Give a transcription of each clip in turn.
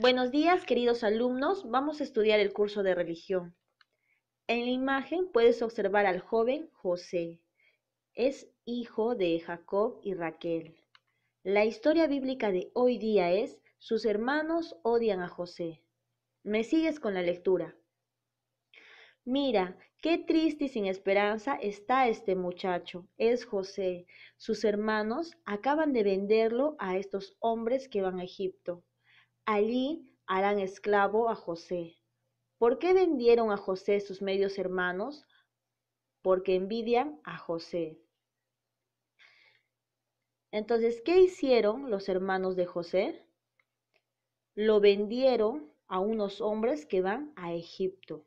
Buenos días, queridos alumnos. Vamos a estudiar el curso de religión. En la imagen puedes observar al joven José. Es hijo de Jacob y Raquel. La historia bíblica de hoy día es, sus hermanos odian a José. Me sigues con la lectura. Mira, qué triste y sin esperanza está este muchacho. Es José. Sus hermanos acaban de venderlo a estos hombres que van a Egipto. Allí harán esclavo a José. ¿Por qué vendieron a José sus medios hermanos? Porque envidian a José. Entonces, ¿qué hicieron los hermanos de José? Lo vendieron a unos hombres que van a Egipto.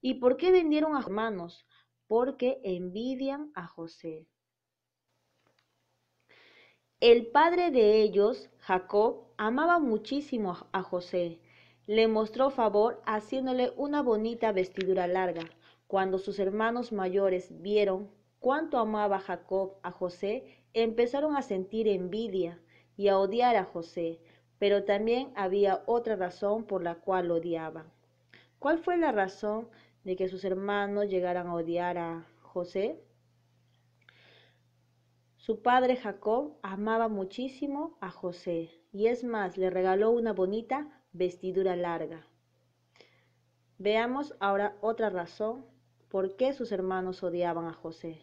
¿Y por qué vendieron a hermanos? Porque envidian a José. El padre de ellos Jacob amaba muchísimo a José. Le mostró favor haciéndole una bonita vestidura larga. Cuando sus hermanos mayores vieron cuánto amaba Jacob a José, empezaron a sentir envidia y a odiar a José, pero también había otra razón por la cual lo odiaban. ¿Cuál fue la razón de que sus hermanos llegaran a odiar a José? Su padre Jacob amaba muchísimo a José y es más, le regaló una bonita vestidura larga. Veamos ahora otra razón por qué sus hermanos odiaban a José.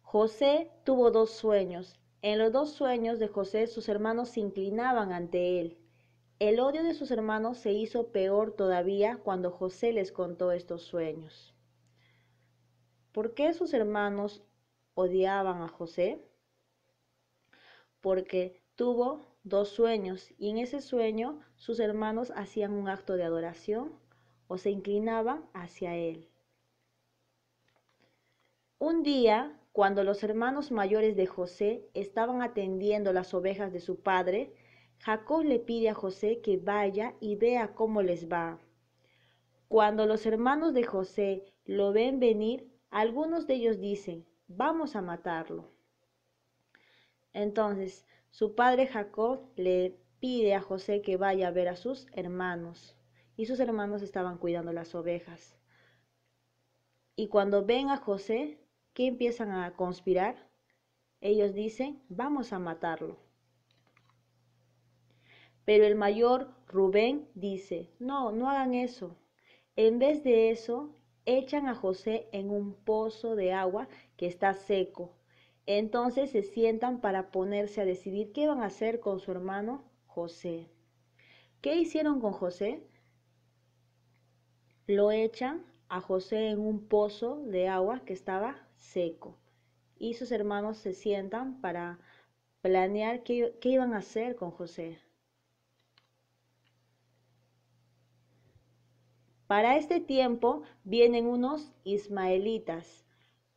José tuvo dos sueños. En los dos sueños de José sus hermanos se inclinaban ante él. El odio de sus hermanos se hizo peor todavía cuando José les contó estos sueños. ¿Por qué sus hermanos odiaban a José? Porque tuvo dos sueños y en ese sueño sus hermanos hacían un acto de adoración o se inclinaban hacia él. Un día, cuando los hermanos mayores de José estaban atendiendo las ovejas de su padre, Jacob le pide a José que vaya y vea cómo les va. Cuando los hermanos de José lo ven venir, algunos de ellos dicen, vamos a matarlo. Entonces su padre Jacob le pide a José que vaya a ver a sus hermanos, y sus hermanos estaban cuidando las ovejas. Y cuando ven a José, ¿qué empiezan a conspirar? Ellos dicen, vamos a matarlo. Pero el mayor Rubén dice, no, no hagan eso. En vez de eso, echan a José en un pozo de agua que está seco. Entonces se sientan para ponerse a decidir qué van a hacer con su hermano José. ¿Qué hicieron con José? Lo echan a José en un pozo de agua que estaba seco. Y sus hermanos se sientan para planear qué, qué iban a hacer con José. Para este tiempo vienen unos ismaelitas.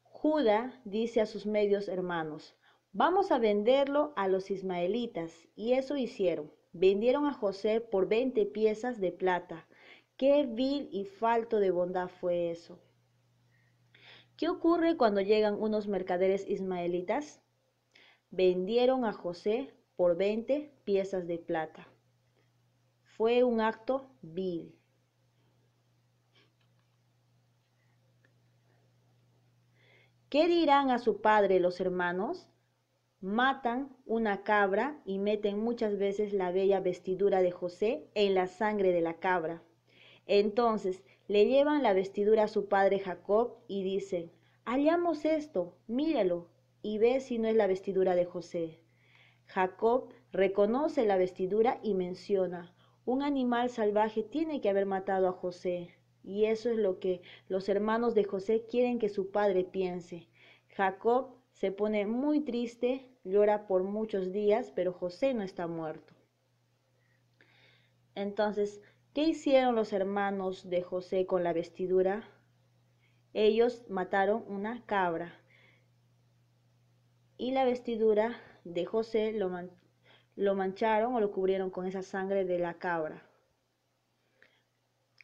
Judá dice a sus medios hermanos, vamos a venderlo a los ismaelitas. Y eso hicieron. Vendieron a José por 20 piezas de plata. Qué vil y falto de bondad fue eso. ¿Qué ocurre cuando llegan unos mercaderes ismaelitas? Vendieron a José por 20 piezas de plata. Fue un acto vil. ¿Qué dirán a su padre los hermanos? Matan una cabra y meten muchas veces la bella vestidura de José en la sangre de la cabra. Entonces le llevan la vestidura a su padre Jacob y dicen, hallamos esto, míralo, y ve si no es la vestidura de José. Jacob reconoce la vestidura y menciona, un animal salvaje tiene que haber matado a José. Y eso es lo que los hermanos de José quieren que su padre piense. Jacob se pone muy triste, llora por muchos días, pero José no está muerto. Entonces, ¿qué hicieron los hermanos de José con la vestidura? Ellos mataron una cabra y la vestidura de José lo, lo mancharon o lo cubrieron con esa sangre de la cabra.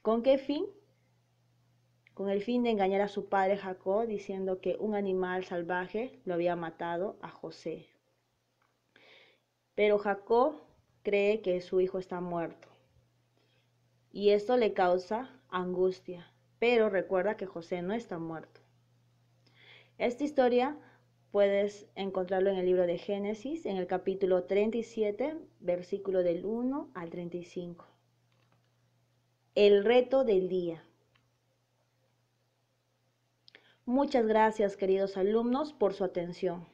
¿Con qué fin? con el fin de engañar a su padre Jacob diciendo que un animal salvaje lo había matado a José. Pero Jacob cree que su hijo está muerto y esto le causa angustia, pero recuerda que José no está muerto. Esta historia puedes encontrarlo en el libro de Génesis, en el capítulo 37, versículo del 1 al 35. El reto del día. Muchas gracias, queridos alumnos, por su atención.